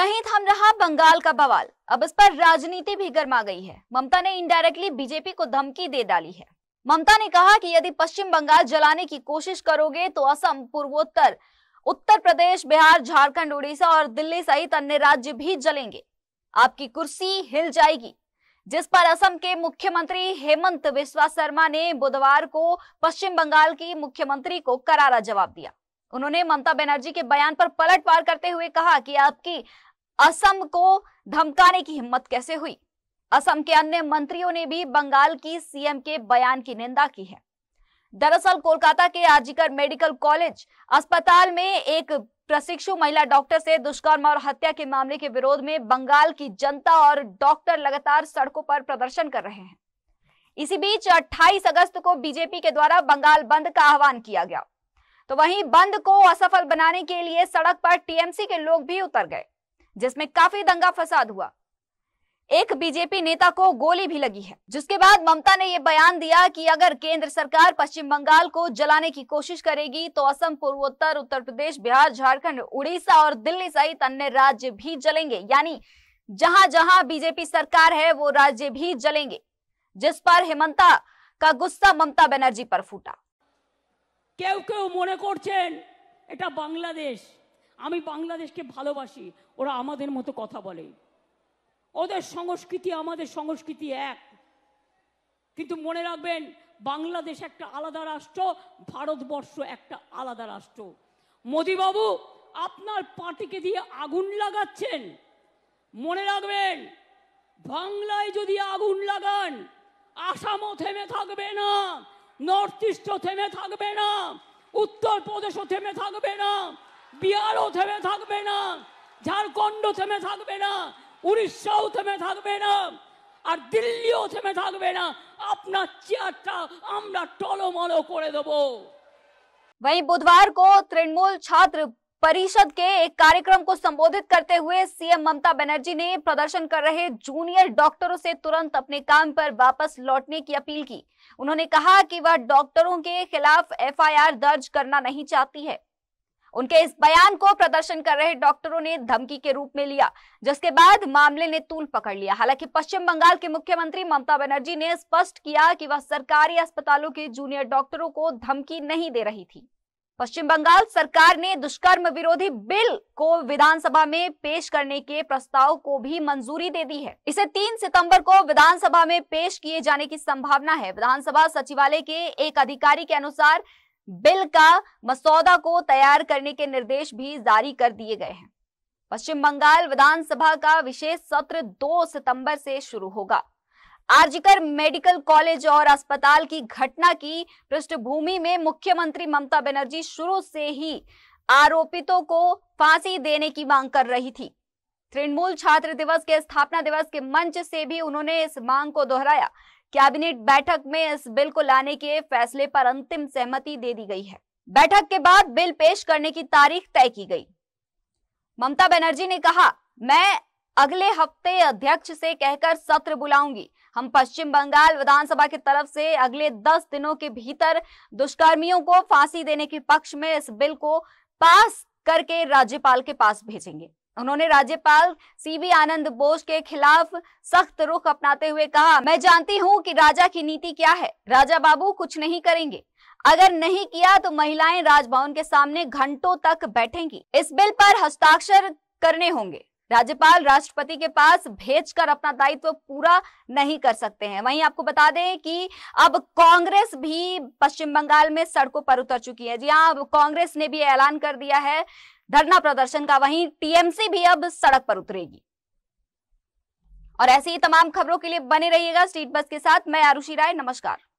नहीं थम रहा बंगाल का बवाल अब इस पर राजनीति भी गर्मा गई है ममता ने इनडायरेक्टली बीजेपी को धमकी दे डाली है ममता ने कहा कि यदि पश्चिम बंगाल जलाने की कोशिश करोगे तो असम पूर्वोत्तर उत्तर प्रदेश बिहार झारखंड उड़ीसा और दिल्ली सहित अन्य राज्य भी जलेंगे आपकी कुर्सी हिल जाएगी जिस पर असम के मुख्यमंत्री हेमंत बिस्वा शर्मा ने बुधवार को पश्चिम बंगाल की मुख्यमंत्री को करारा जवाब दिया उन्होंने ममता बनर्जी के बयान पर पलटवार करते हुए कहा कि आपकी असम को धमकाने की हिम्मत कैसे हुई असम के अन्य मंत्रियों ने भी बंगाल की सीएम के बयान की निंदा की है दरअसल कोलकाता के आजीकर मेडिकल कॉलेज अस्पताल में एक प्रशिक्षु महिला डॉक्टर से दुष्कर्म और हत्या के मामले के विरोध में बंगाल की जनता और डॉक्टर लगातार सड़कों पर प्रदर्शन कर रहे हैं इसी बीच 28 अगस्त को बीजेपी के द्वारा बंगाल बंद का आह्वान किया गया तो वहीं बंद को असफल बनाने के लिए सड़क पर टीएमसी के लोग भी उतर गए जिसमें काफी दंगा फसाद हुआ एक बीजेपी नेता को गोली भी लगी है जिसके बाद ममता ने यह बयान दिया कि अगर केंद्र सरकार पश्चिम बंगाल को जलाने की कोशिश करेगी तो असम पूर्वोत्तर उत्तर प्रदेश बिहार झारखंड उड़ीसा और दिल्ली सहित अन्य राज्य भी जलेंगे यानी जहां जहां बीजेपी सरकार है वो राज्य भी जलेंगे जिस पर हेमंता का गुस्सा ममता बनर्जी पर फूटा क्यों क्यों मन कर আমি বাংলাদেশকে ভালোবাসি ওরা আমাদের মতো কথা বলে ওদের সংস্কৃতি আমাদের সংস্কৃতি এক কিন্তু মনে রাখবেন বাংলাদেশ একটা আলাদা রাষ্ট্র ভারতবর্ষ একটা আলাদা রাষ্ট্র মোদিবাবু আপনার পার্টিকে দিয়ে আগুন লাগাচ্ছেন মনে রাখবেন বাংলায় যদি আগুন লাগান আসামও থেমে থাকবে না নর্থ ইস্টও থেমে থাকবে না উত্তরপ্রদেশও থেমে থাকবে না বিহারও থেমে থাকবে না ঝাড়খণ্ড থেমে থাকবে না উড়িষ্যাও থেমে থাকবে না আর দিল্লিও থেমে থাকবে না अपना চেয়ারটা আমরা টলমলো করে দেব वहीं बुधवार को तृणमूल छात्र परिषद के एक कार्यक्रम को संबोधित करते हुए सीएम ममता बनर्जी ने प्रदर्शन कर रहे जूनियर डॉक्टरों से तुरंत अपने काम पर वापस लौटने की अपील की उन्होंने कहा कि वह डॉक्टरों के खिलाफ एफआईआर दर्ज करना नहीं चाहती है उनके इस बयान को प्रदर्शन कर रहे डॉक्टरों ने धमकी के रूप में लिया जिसके बाद मामले ने तूल पकड़ लिया हालांकि पश्चिम बंगाल के मुख्यमंत्री ममता बनर्जी ने स्पष्ट किया कि वह सरकारी अस्पतालों के जूनियर डॉक्टरों को धमकी नहीं दे रही थी पश्चिम बंगाल सरकार ने दुष्कर्म विरोधी बिल को विधानसभा में पेश करने के प्रस्ताव को भी मंजूरी दे दी है इसे 3 सितंबर को विधानसभा में पेश किए जाने की संभावना है विधानसभा सचिवालय के एक अधिकारी के अनुसार बिल का मसौदा को तैयार करने के निर्देश भी जारी कर दिए गए हैं पश्चिम बंगाल विधानसभा का विशेष सत्र 2 सितंबर से शुरू होगा आर्जिकर मेडिकल कॉलेज और अस्पताल की घटना की पृष्ठभूमि में मुख्यमंत्री ममता बनर्जी शुरू से ही आरोपितों को फांसी देने की मांग कर रही थी तृणमूल छात्र दिवस के स्थापना दिवस के मंच से भी उन्होंने इस मांग को दोहराया कैबिनेट बैठक में इस बिल को लाने के फैसले पर अंतिम सहमति दे दी गई है बैठक के बाद बिल पेश करने की तारीख तय की गई ममता बनर्जी ने कहा मैं अगले हफ्ते अध्यक्ष से कहकर सत्र बुलाऊंगी हम पश्चिम बंगाल विधानसभा की तरफ से अगले दस दिनों के भीतर दुष्कर्मियों को फांसी देने के पक्ष में इस बिल को पास करके राज्यपाल के पास भेजेंगे उन्होंने राज्यपाल सीबी आनंद बोस के खिलाफ सख्त रुख अपनाते हुए कहा मैं जानती हूँ कि राजा की नीति क्या है राजा बाबू कुछ नहीं करेंगे अगर नहीं किया तो महिलाएं राजभवन के सामने घंटों तक बैठेंगी इस बिल पर हस्ताक्षर करने होंगे राज्यपाल राष्ट्रपति के पास भेजकर अपना दायित्व पूरा नहीं कर सकते हैं वहीं आपको बता दें कि अब कांग्रेस भी पश्चिम बंगाल में सड़कों पर उतर चुकी है जी हाँ अब कांग्रेस ने भी ऐलान कर दिया है धरना प्रदर्शन का वहीं टीएमसी भी अब सड़क पर उतरेगी और ऐसी ही तमाम खबरों के लिए बने रहिएगा स्ट्रीट बस के साथ मैं आरुषि राय नमस्कार